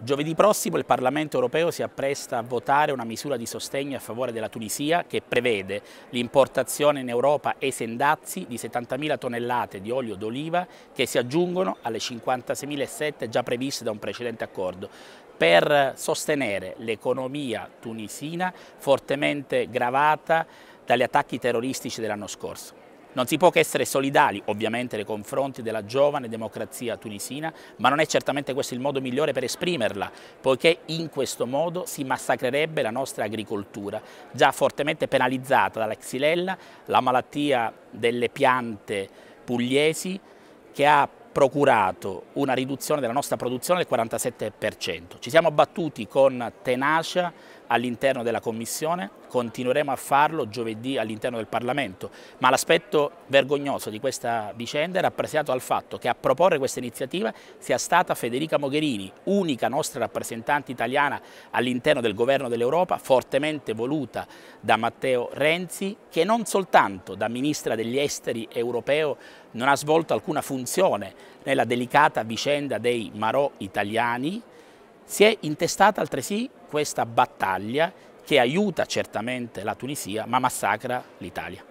Giovedì prossimo il Parlamento europeo si appresta a votare una misura di sostegno a favore della Tunisia che prevede l'importazione in Europa e sendazzi di 70.000 tonnellate di olio d'oliva che si aggiungono alle 56.700 già previste da un precedente accordo per sostenere l'economia tunisina fortemente gravata dagli attacchi terroristici dell'anno scorso. Non si può che essere solidali, ovviamente, nei confronti della giovane democrazia tunisina, ma non è certamente questo il modo migliore per esprimerla, poiché in questo modo si massacrerebbe la nostra agricoltura, già fortemente penalizzata dalla xylella, la malattia delle piante pugliesi che ha procurato una riduzione della nostra produzione del 47%. Ci siamo battuti con tenacia all'interno della Commissione, continueremo a farlo giovedì all'interno del Parlamento, ma l'aspetto vergognoso di questa vicenda è rappresentato dal fatto che a proporre questa iniziativa sia stata Federica Mogherini, unica nostra rappresentante italiana all'interno del governo dell'Europa, fortemente voluta da Matteo Renzi, che non soltanto da ministra degli esteri europeo non ha svolto alcuna funzione nella delicata vicenda dei marò italiani, si è intestata altresì questa battaglia che aiuta certamente la Tunisia ma massacra l'Italia.